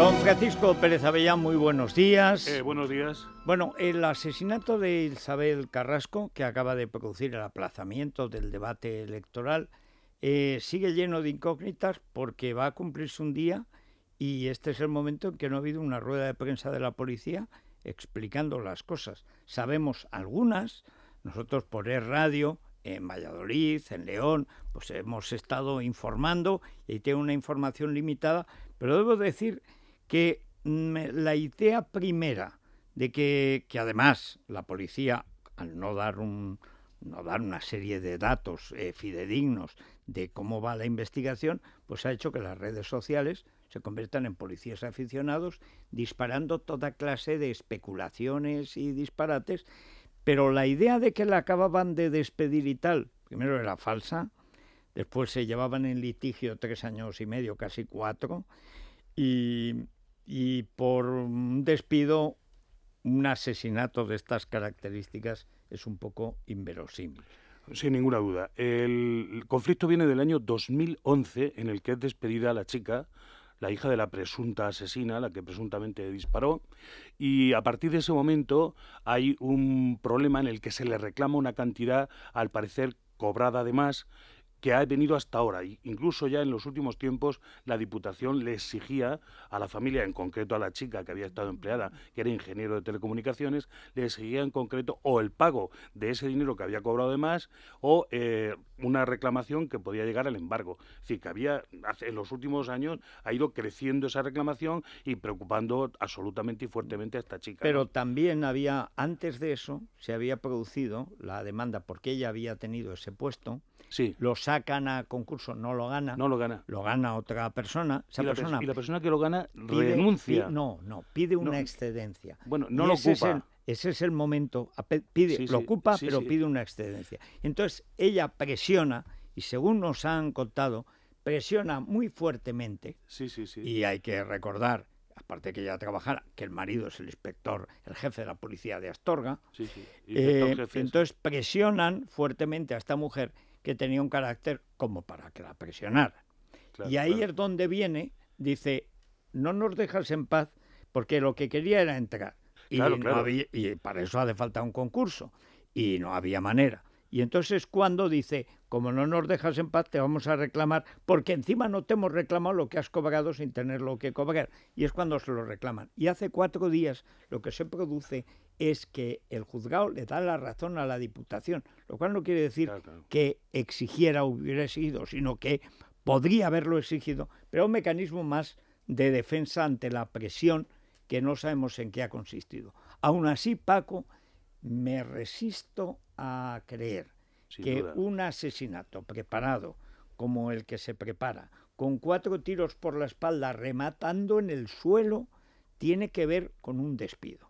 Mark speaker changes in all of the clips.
Speaker 1: Don Francisco Pérez Avellán, muy buenos días. Eh, buenos días. Bueno, el asesinato de Isabel Carrasco, que acaba de producir el aplazamiento del debate electoral, eh, sigue lleno de incógnitas porque va a cumplirse un día y este es el momento en que no ha habido una rueda de prensa de la policía explicando las cosas. Sabemos algunas, nosotros por el radio, en Valladolid, en León, pues hemos estado informando y tengo una información limitada, pero debo decir que la idea primera de que, además la policía, al no dar, un, no dar una serie de datos eh, fidedignos de cómo va la investigación, pues ha hecho que las redes sociales se conviertan en policías aficionados, disparando toda clase de especulaciones y disparates. Pero la idea de que la acababan de despedir y tal, primero era falsa, después se llevaban en litigio tres años y medio, casi cuatro, y, y por un despido, un asesinato de estas características es un poco inverosímil.
Speaker 2: Sin ninguna duda. El conflicto viene del año 2011, en el que es despedida la chica, la hija de la presunta asesina, la que presuntamente disparó, y a partir de ese momento hay un problema en el que se le reclama una cantidad, al parecer cobrada además, que ha venido hasta ahora. Incluso ya en los últimos tiempos la Diputación le exigía a la familia, en concreto a la chica que había estado empleada, que era ingeniero de telecomunicaciones, le exigía en concreto o el pago de ese dinero que había cobrado de más o eh, una reclamación que podía llegar al embargo. Es que había, en los últimos años ha ido creciendo esa reclamación y preocupando absolutamente y fuertemente a esta chica.
Speaker 1: Pero también había, antes de eso, se había producido la demanda porque ella había tenido ese puesto lo sacan a concurso, no lo gana. No lo gana. Lo gana otra persona. y, la persona que lo gana renuncia. no, no, pide una excedencia.
Speaker 2: Bueno, no lo ocupa. Es el,
Speaker 1: ese es el momento, pide, lo ocupa, pero pide una excedencia. Entonces ella presiona, y según nos han contado, presiona muy fuertemente. Sí, sí, sí. Y hay que recordar aparte que ella trabajara, que el marido es el inspector, el jefe de la policía de Astorga, sí, sí. Eh, entonces presionan fuertemente a esta mujer que tenía un carácter como para que la presionara. y ahí es donde viene, dice, no nos dejas en paz porque lo que quería era entrar. Y, y para eso hace falta un concurso. Y no había manera. Y entonces cuando dice, como no nos dejas en paz, te vamos a reclamar, porque encima no te hemos reclamado lo que has cobrado sin tener lo que cobrar. Y es cuando se lo reclaman. Y hace cuatro días lo que se produce es que el juzgado le da la razón a la Diputación, lo cual no quiere decir que exigiera o hubiera exigido, sino que podría haberlo exigido, pero un mecanismo más de defensa ante la presión que no sabemos en qué ha consistido. Aún así, Paco, me resisto a creer que un asesinato preparado como el que se prepara, con cuatro tiros por la espalda rematando en el suelo, tiene que ver con un
Speaker 2: despido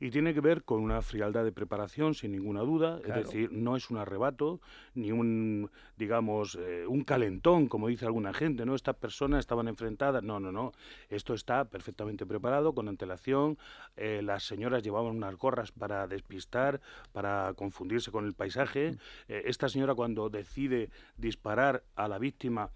Speaker 2: y tiene que ver con una frialdad de preparación, sin ninguna duda, es decir, no es un arrebato, ni un, digamos, eh, un calentón, como dice alguna gente, ¿no? Estas personas estaban enfrentadas, no, no, no, esto está perfectamente preparado, con antelación, eh, las señoras llevaban unas gorras para despistar, para confundirse con el paisaje, mm. eh, esta señora cuando decide disparar a la víctima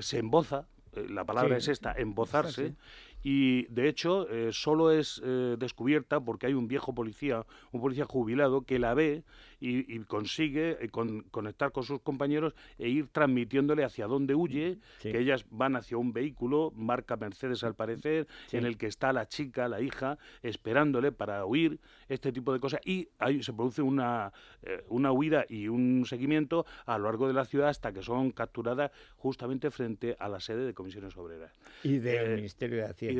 Speaker 2: se emboza, la palabra es esta, embozarse y de hecho eh, solo es eh, descubierta porque hay un viejo policía, un policía jubilado que la ve y, consigue eh, conectar con sus compañeros e ir transmitiéndole hacia dónde huye, que ellas van hacia un vehículo, marca Mercedes al parecer, en el que está la chica, la hija, esperándole para huir, este tipo de cosas, y se produce una, una huida y un seguimiento a lo largo de la ciudad hasta que son capturadas justamente frente a la sede de comisiones obreras. Y del Ministerio de Hacienda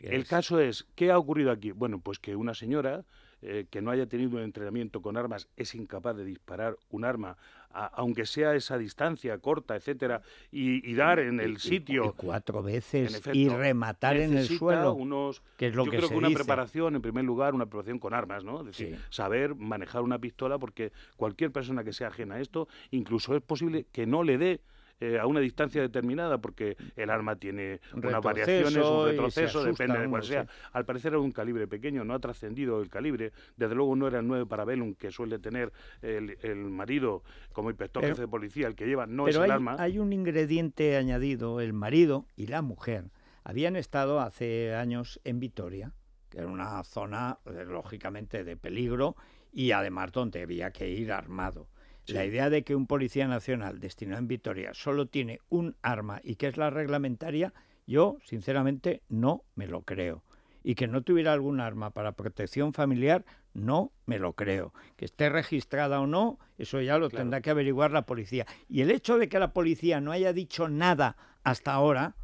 Speaker 2: el caso es, ¿qué ha ocurrido aquí? Bueno, pues que una señora eh, que no haya tenido un entrenamiento con armas es incapaz de disparar un arma, aunque sea esa distancia corta, etcétera, y, dar en el sitio. cuatro
Speaker 1: veces y rematar en el suelo.
Speaker 2: Unos, que yo creo que una preparación, en primer lugar, una preparación con armas, ¿no? Es decir, saber manejar una pistola, porque cualquier persona que sea ajena a esto, incluso es posible que no le dé. Eh, a una distancia determinada, porque el arma tiene unas variaciones, un retroceso, depende de cuál sea. Al parecer era un calibre pequeño, no ha trascendido el calibre. Desde luego no era el 9 para Bellum que suele tener el, marido como inspector jefe de policía, el que lleva, no es el arma. Hay
Speaker 1: un ingrediente añadido, el marido y la mujer habían estado hace años en Vitoria, que era una zona eh, lógicamente de peligro y además donde había que ir armado. La idea de que un policía nacional destinado en Vitoria solo tiene un arma y que es la reglamentaria, yo sinceramente no me lo creo. Y que no tuviera algún arma para protección familiar, no me lo creo. Que esté registrada o no, eso ya lo tendrá que averiguar la policía. Y el hecho de que la policía no haya dicho nada hasta ahora,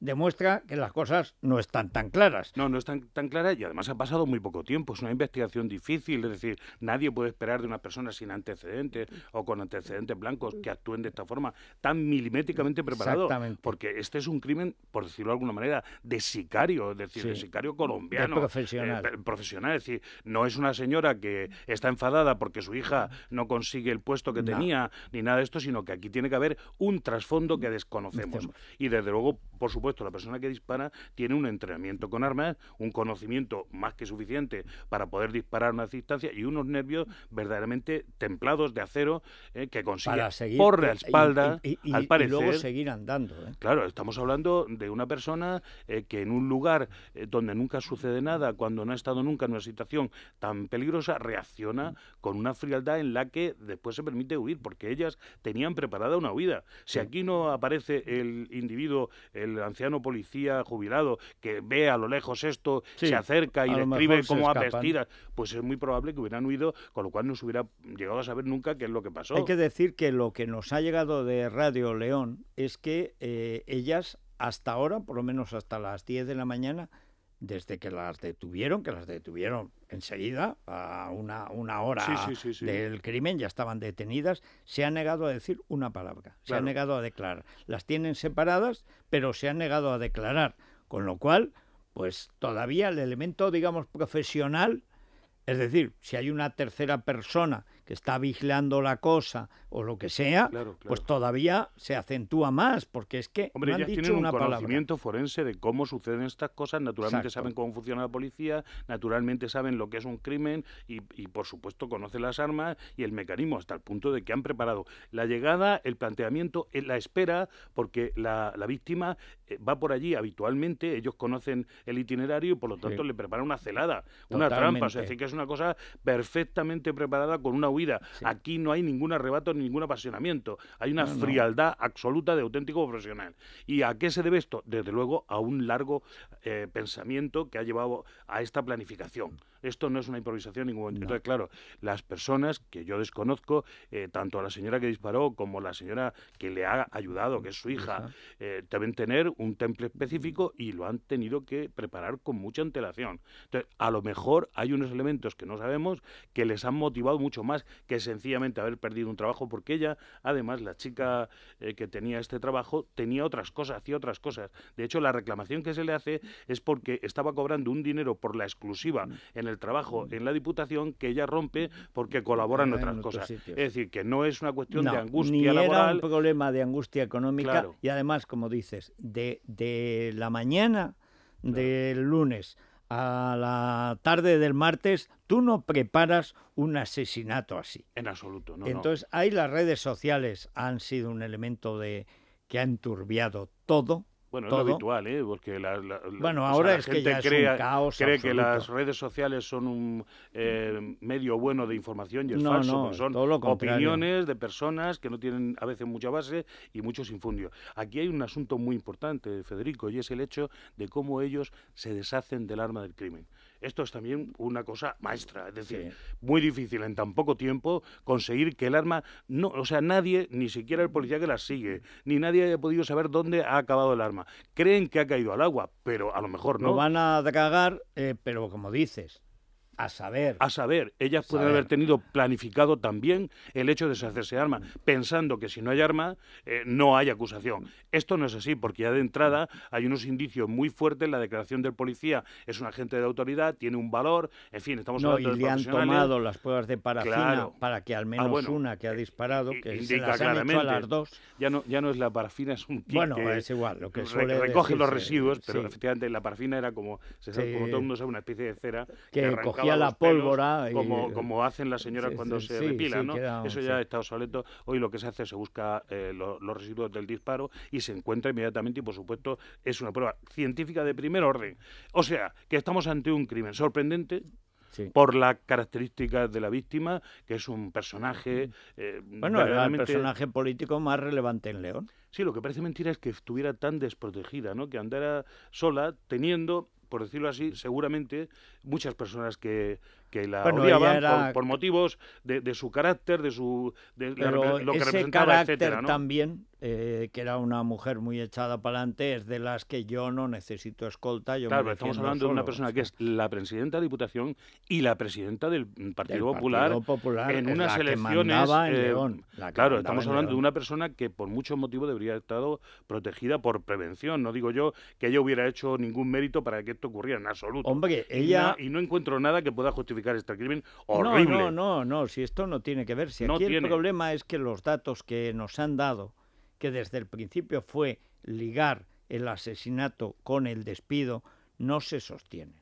Speaker 1: demuestra que las
Speaker 2: cosas no están tan claras. No, no están tan claras y además ha pasado muy poco tiempo. Es una investigación difícil, es decir, nadie puede esperar de una persona sin antecedentes o con antecedentes blancos que actúen de esta forma tan milimétricamente preparado. Porque este es un crimen, por decirlo de alguna manera, de sicario, es decir, de sicario colombiano. Eh, profesional. es decir, no es una señora que está enfadada porque su hija no consigue el puesto que tenía ni nada de esto, sino que aquí tiene que haber un trasfondo que este desconocemos. Y desde luego, por supuesto, supuesto, la persona que dispara tiene un entrenamiento con armas, un conocimiento más que suficiente para poder disparar a una distancia y unos nervios verdaderamente templados de acero eh, que consigue por la espalda, y, al luego seguir andando. ¿eh? Claro, estamos hablando de una persona eh, que en un lugar donde nunca sucede nada, cuando no ha estado nunca en una situación tan peligrosa, reacciona con una frialdad en la que después se permite huir, porque ellas tenían preparada una huida. Si aquí no aparece el individuo, el anciano, anciano policía jubilado que ve a lo lejos esto, se acerca y describe cómo apestidas, pues es muy probable que hubieran huido, con lo cual no se hubiera llegado a saber nunca qué es lo que pasó. Hay que
Speaker 1: decir que lo que nos ha llegado de Radio León es que eh, ellas hasta ahora, por lo menos hasta las 10 de la mañana, desde que las detuvieron, que las detuvieron enseguida, a una, una hora del crimen, ya estaban detenidas, se ha negado a decir una palabra, se ha negado a declarar. Las tienen separadas, pero se ha negado a declarar, con lo cual, pues todavía el elemento, digamos, profesional, es decir, si hay una tercera persona está vigilando la cosa o lo que sea, pues todavía se acentúa más, porque es que Hombre, han dicho tienen un conocimiento
Speaker 2: forense de cómo suceden estas cosas, naturalmente saben cómo funciona la policía, naturalmente saben lo que es un crimen y, por supuesto conocen las armas y el mecanismo hasta el punto de que han preparado la llegada, el planteamiento, eh, la espera, porque la, víctima eh, va por allí habitualmente, ellos conocen el itinerario y por lo tanto le preparan una celada, una trampa, o sea, es decir que es una cosa perfectamente preparada con una Aquí no hay ningún arrebato ni ningún apasionamiento. Hay una frialdad absoluta de auténtico profesional. ¿Y a qué se debe esto? Desde luego a un largo eh, pensamiento que ha llevado a esta planificación. Esto no es una improvisación en ningún momento. Entonces, claro, las personas que yo desconozco, eh, tanto a la señora que disparó como la señora que le ha ayudado, que es su hija, eh, deben tener un temple específico y lo han tenido que preparar con mucha antelación. Entonces, a lo mejor hay unos elementos que no sabemos que les han motivado mucho más que sencillamente haber perdido un trabajo, porque ella, además, la chica eh, que tenía este trabajo, tenía otras cosas, hacía otras cosas. De hecho, la reclamación que se le hace es porque estaba cobrando un dinero por la exclusiva mm. en el trabajo mm. en la Diputación que ella rompe porque colaboran otras cosas. Es decir, que no es una cuestión de angustia ni Era un
Speaker 1: problema de angustia económica y además, como dices, de, de la mañana del lunes a la tarde del martes, tú no preparas un asesinato así.
Speaker 2: En absoluto,
Speaker 1: no. Entonces, ahí las redes sociales han sido un elemento de que ha enturbiado todo bueno, es lo
Speaker 2: habitual, ¿eh? porque la, gente cree que las redes sociales son un eh, medio bueno de información y es falso, son opiniones de personas que no tienen a veces mucha base y muchos infundios. Aquí hay un asunto muy importante, Federico, y es el hecho de cómo ellos se deshacen del arma del crimen. Esto es también una cosa maestra, es decir, muy difícil en tan poco tiempo conseguir que el arma, no, o sea, nadie, ni siquiera el policía que la sigue, ni nadie haya podido saber dónde ha acabado el arma. Creen que ha caído al agua, pero a lo mejor no. Lo van
Speaker 1: a cagar, eh, pero como dices, a saber.
Speaker 2: A saber, ellas pueden haber tenido planificado también el hecho de deshacerse de armas, pensando que si no hay arma eh, no hay acusación. Esto no es así, porque ya de entrada hay unos indicios muy fuertes, la declaración del policía es un agente de autoridad, tiene un valor, en fin, estamos hablando de le han tomado
Speaker 1: las pruebas de parafina para que al ah, menos una
Speaker 2: que ha eh, disparado, eh, que es se las las dos. Ya no, ya no es la parafina, es un kit Bueno, que es igual, lo que recoge los residuos, pero efectivamente la parafina era como, se como todo el mundo sabe, una especie de cera que, la pólvora. Eh, como, hacen las señoras cuando se repila, ¿no? Eso ya está obsoleto. Hoy lo que se hace se busca eh, los residuos del disparo y se encuentra inmediatamente y, por supuesto, es una prueba científica de primer orden. O sea, que estamos ante un crimen sorprendente, por las características de la víctima, que es un personaje. Eh, bueno, el personaje político más relevante en León. Sí, lo que parece mentira es que estuviera tan desprotegida, ¿no? que andara sola teniendo por decirlo así, seguramente muchas personas que que la bueno, por, motivos de, su carácter, de su lo que ese representaba, carácter
Speaker 1: también, eh, que era una mujer muy echada para adelante, es de las que yo no necesito escolta.
Speaker 2: Yo claro, estamos hablando de una persona que es la presidenta de Diputación y la presidenta del Partido, Popular, en unas elecciones. En eh, León, claro, estamos hablando de una persona que por muchos motivos debería haber estado protegida por prevención. No digo yo que ella hubiera hecho ningún mérito para que esto ocurriera en absoluto. Hombre, ella. y no encuentro nada que pueda justificar este crimen horrible. No, no, no, no, si esto no tiene que ver. Si aquí el
Speaker 1: problema es que los datos que nos han dado, que desde el principio fue ligar el asesinato con el despido, no se sostienen.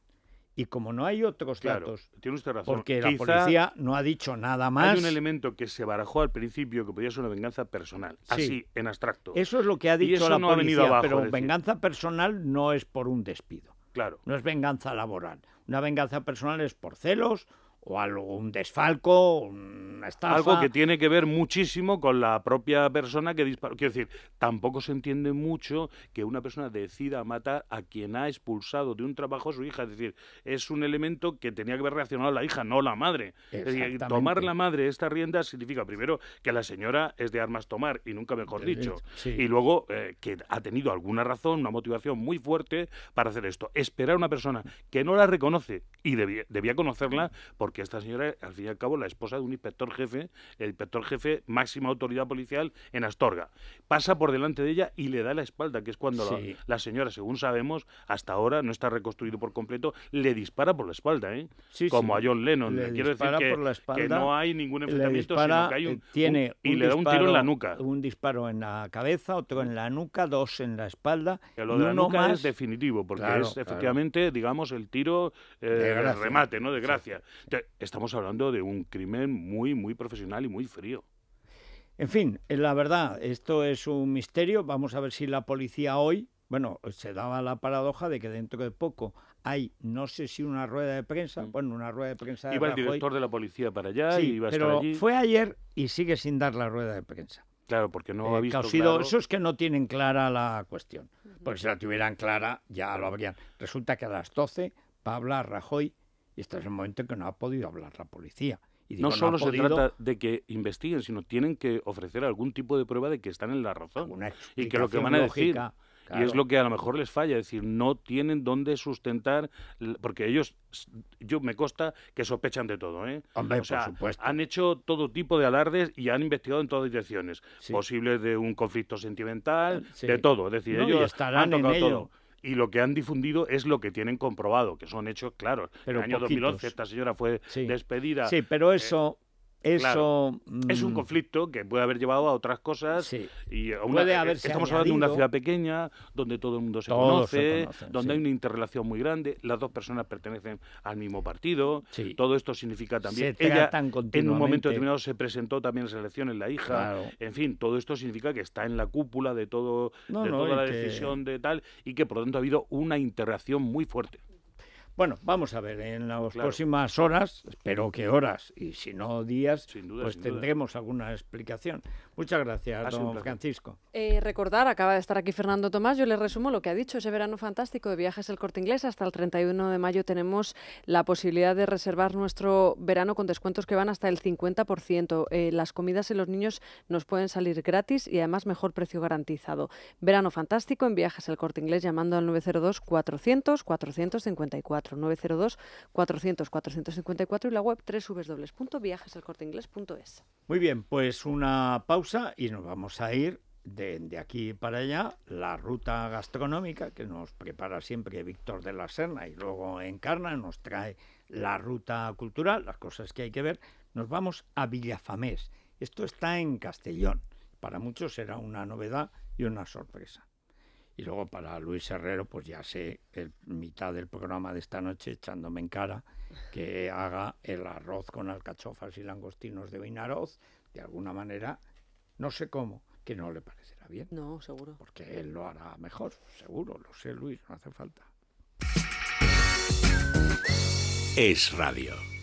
Speaker 1: Y como no hay otros datos, tiene razón. porque la policía no ha dicho nada más. Hay un
Speaker 2: elemento que se barajó al principio que podía ser una venganza personal, así, en abstracto. Eso es lo que ha dicho la policía, pero
Speaker 1: venganza personal no es por un despido. Claro. No es venganza laboral. Una venganza personal es por celos o algo, un desfalco, una estafa. Algo que tiene
Speaker 2: que ver muchísimo con la propia persona que disparó. Quiero decir, tampoco se entiende mucho que una persona decida matar a quien ha expulsado de un trabajo a su hija. Es decir, es un elemento que tenía que haber reaccionado la hija, no la madre. tomar la madre esta rienda significa primero que la señora es de armas tomar y nunca mejor dicho. Y luego eh, que ha tenido alguna razón, una motivación muy fuerte para hacer esto. Esperar a una persona que no la reconoce y debía, debía conocerla porque que esta señora, al fin y al cabo, la esposa de un inspector jefe, el inspector jefe, máxima autoridad policial en Astorga. Pasa por delante de ella y le da la espalda, que es cuando la, señora, según sabemos, hasta ahora no está reconstruido por completo, le dispara por la espalda, ¿eh? Como a John Lennon. Le Quiero decir que, no hay ningún enfrentamiento, sino que hay eh, un, tiene y le da un tiro en la nuca.
Speaker 1: Un disparo en la cabeza, otro en la nuca, dos en la espalda.
Speaker 2: Que lo de la nuca es definitivo, porque es efectivamente, digamos, el tiro, eh, de remate, ¿no? De gracia estamos hablando de un crimen muy, muy profesional y muy frío.
Speaker 1: En fin, eh, la verdad, esto es un misterio. Vamos a ver si la policía hoy, bueno, se daba la paradoja de que dentro de poco hay, no sé si una rueda de prensa, mm. bueno, una rueda de prensa. De iba el director
Speaker 2: de la policía para allá y iba a pero estar allí.
Speaker 1: Fue ayer y sigue sin dar la rueda de prensa.
Speaker 2: Claro, porque no eh, ha visto. Eso es que no tienen clara la cuestión.
Speaker 1: Porque si la tuvieran clara, ya lo habrían. Resulta que a las 12, Pabla, Rajoy y este es el momento en que no ha podido hablar la policía. no solo se trata
Speaker 2: de que investiguen, sino tienen que ofrecer algún tipo de prueba de que están en la razón. Y que lo que van a decir. Y es lo que a lo mejor les falla, es decir, no tienen dónde sustentar, porque ellos, yo me consta que sospechan de todo, ¿eh? Han hecho todo tipo de alardes y han investigado en todas direcciones, posibles de un conflicto sentimental, de todo, es decir, ellos estarán todo y lo que han difundido es lo que tienen comprobado, que son hechos claros. en el año 2011 esta señora fue despedida. Sí, pero eh, eso,
Speaker 1: eso es un mm,
Speaker 2: conflicto que puede haber llevado a otras cosas. Y una, e, e, estamos hablando de una ciudad pequeña donde todo el mundo se conoce, donde hay una interrelación muy grande, las dos personas pertenecen al mismo partido. Todo esto significa también ella en un momento determinado se presentó también a las elecciones la hija. En fin, todo esto significa que está en la cúpula de todo de toda la decisión de tal y que por lo tanto ha habido una interacción muy fuerte. Bueno, vamos a ver, en
Speaker 1: las próximas horas, espero que horas y si no días, duda, pues tendremos alguna explicación. Muchas gracias, don Francisco.
Speaker 2: Eh, recordar, acaba de estar aquí Fernando Tomás, yo le resumo lo que ha dicho, ese verano fantástico de viajes el corte inglés, hasta el 31 de mayo tenemos la posibilidad de reservar nuestro verano con descuentos que van hasta el 50%. Eh, las comidas y los niños nos pueden salir gratis y además mejor precio garantizado. Verano fantástico en viajes el corte inglés llamando al 902 400 454. 902 400 454 y la web www.viajesalcorteingles.es. Muy
Speaker 1: bien, pues una pausa y nos vamos a ir de, aquí para allá, la ruta gastronómica que nos prepara siempre Víctor de la Serna y luego encarna, nos trae la ruta cultural, las cosas que hay que ver, nos vamos a Villafamés. Esto está en Castellón. Para muchos será una novedad y una sorpresa. Y luego para Luis Herrero, pues ya sé, el mitad del programa de esta noche echándome en cara que haga el arroz con alcachofas y langostinos de Vinaroz, de alguna manera, no sé cómo, que no le parecerá bien. No, seguro. Porque él lo hará mejor, seguro, lo sé Luis, no hace falta. Es radio.